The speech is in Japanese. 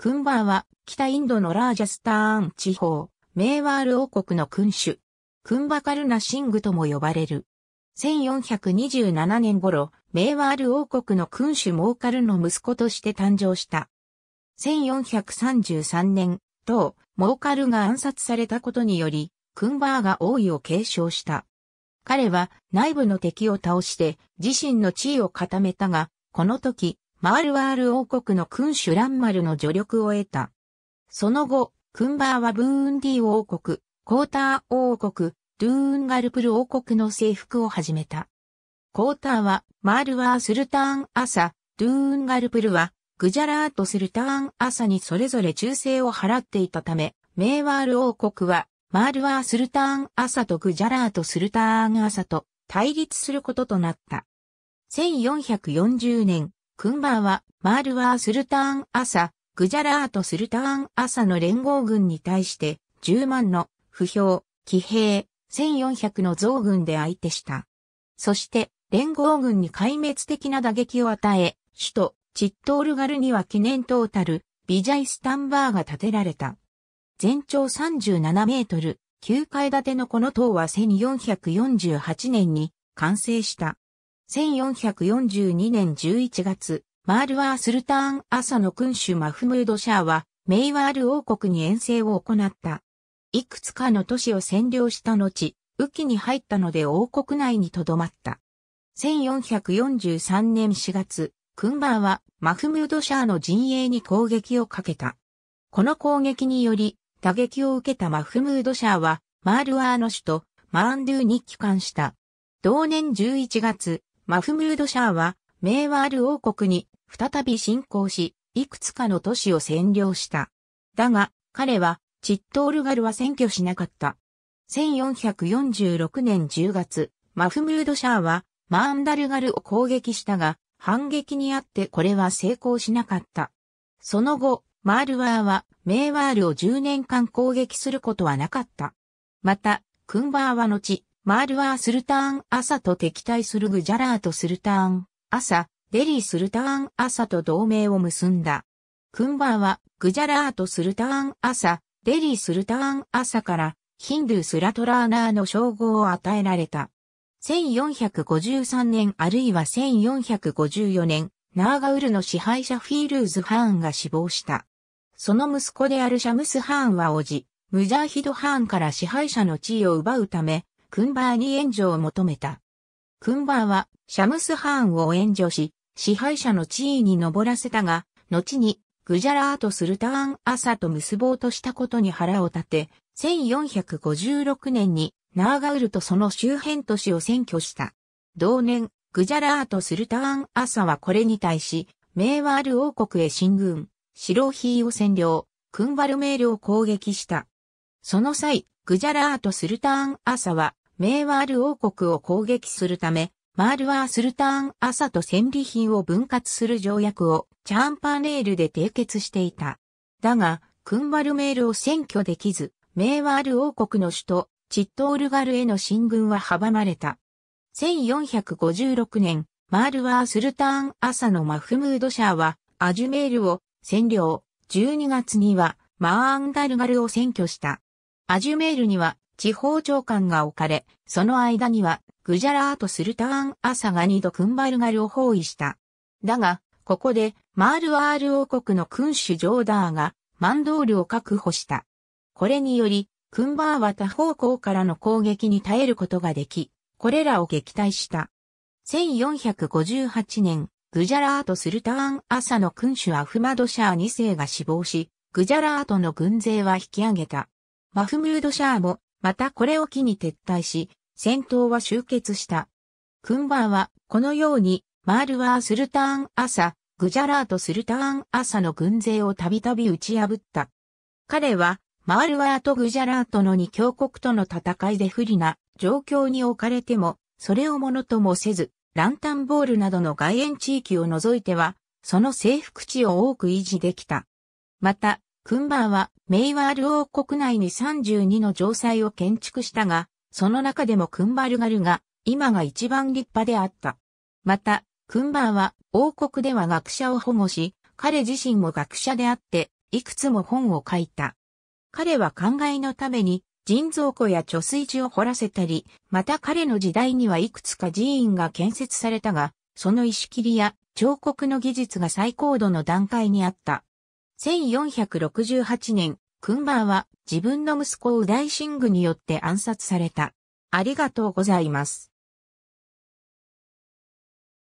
クンバーは、北インドのラージャスターン地方、メーワール王国の君主。クンバカルナシングとも呼ばれる。1427年頃、メーワール王国の君主モーカルの息子として誕生した。1433年、当、モーカルが暗殺されたことにより、クンバーが王位を継承した。彼は内部の敵を倒して自身の地位を固めたが、この時、マールワール王国の君主ランマルの助力を得た。その後、クンバーはブーンディ王国、コーター王国、ドゥーンガルプル王国の征服を始めた。コーターは、マールワースルターン朝、ドゥーンガルプルは、グジャラートスルターン朝にそれぞれ忠誠を払っていたため、メーワール王国は、マールワースルターン朝とグジャラートスルターン朝と対立することとなった。1440年、クンバーは、マールワー・スルターン・アサ、グジャラート・スルターン・アサの連合軍に対して、10万の、不評、騎兵、1400の増軍で相手した。そして、連合軍に壊滅的な打撃を与え、首都、チットールガルには記念トータル、ビジャイスタンバーが建てられた。全長37メートル、9階建てのこの塔は1448年に完成した。1442年11月、マールワー・スルターン・朝の君主マフムード・シャーは、メイワール王国に遠征を行った。いくつかの都市を占領した後、雨季に入ったので王国内に留まった。1443年4月、クンバーはマフムード・シャーの陣営に攻撃をかけた。この攻撃により、打撃を受けたマフムード・シャーは、マールワーの首都、マーンドゥに帰還した。同年11月、マフムード・シャーは、メーワール王国に再び侵攻し、いくつかの都市を占領した。だが、彼は、チットールガルは占拠しなかった。1446年10月、マフムード・シャーは、マーンダルガルを攻撃したが、反撃にあってこれは成功しなかった。その後、マールワーは、メーワールを10年間攻撃することはなかった。また、クンバーは後、マールは、ースルターン朝と敵対するグジャラートスルターン朝、デリースルターン朝と同盟を結んだ。クンバーはグジャラートスルターン朝、デリースルターン朝からヒンドゥスラトラーナーの称号を与えられた。1453年あるいは1454年、ナーガウルの支配者フィールーズ・ハーンが死亡した。その息子であるシャムス・ハーンはおじ、ムジャーヒド・ハーンから支配者の地位を奪うため、クンバーに援助を求めた。クンバーはシャムスハーンを援助し、支配者の地位に上らせたが、後にグジャラート・スルターン・アサと結ぼうとしたことに腹を立て、1456年にナーガウルとその周辺都市を占拠した。同年、グジャラート・スルターン・アサはこれに対し、メーワール王国へ進軍、シロヒーを占領、クンバルメールを攻撃した。その際、グジャラート・スルターン・アサはメーワール王国を攻撃するため、マールワースルターン朝と戦利品を分割する条約をチャンパネールで締結していた。だが、クンバルメールを占拠できず、メーワール王国の首都、チットールガルへの進軍は阻まれた。1456年、マールワースルターン朝のマフムードシャーは、アジュメールを占領、12月にはマーアンダルガルを占拠した。アジュメールには地方長官が置かれ、その間には、グジャラート・スルターン・アサガニド・クンバルガルを包囲した。だが、ここで、マールワール王国の君主ジョーダーが、マンドールを確保した。これにより、クンバーは他方向からの攻撃に耐えることができ、これらを撃退した。1458年、グジャラート・スルターン・アサの君主アフマドシャー2世が死亡し、グジャラートの軍勢は引き上げた。マフムードシャーもまたこれを機に撤退し、戦闘は終結した。クンバーは、このように、マールワー・スルターン・アサ、グジャラート・スルターン・アサの軍勢をたびたび打ち破った。彼は、マールワーとグジャラートの二強国との戦いで不利な状況に置かれても、それをものともせず、ランタンボールなどの外縁地域を除いては、その征服地を多く維持できた。また、クンバーは、メイワール王国内に32の城塞を建築したが、その中でもクンバルガルが、今が一番立派であった。また、クンバーは、王国では学者を保護し、彼自身も学者であって、いくつも本を書いた。彼は考えのために、人造湖や貯水池を掘らせたり、また彼の時代にはいくつか寺院が建設されたが、その石切りや彫刻の技術が最高度の段階にあった。1468年、クンバーは自分の息子を大神具によって暗殺された。ありがとうございます。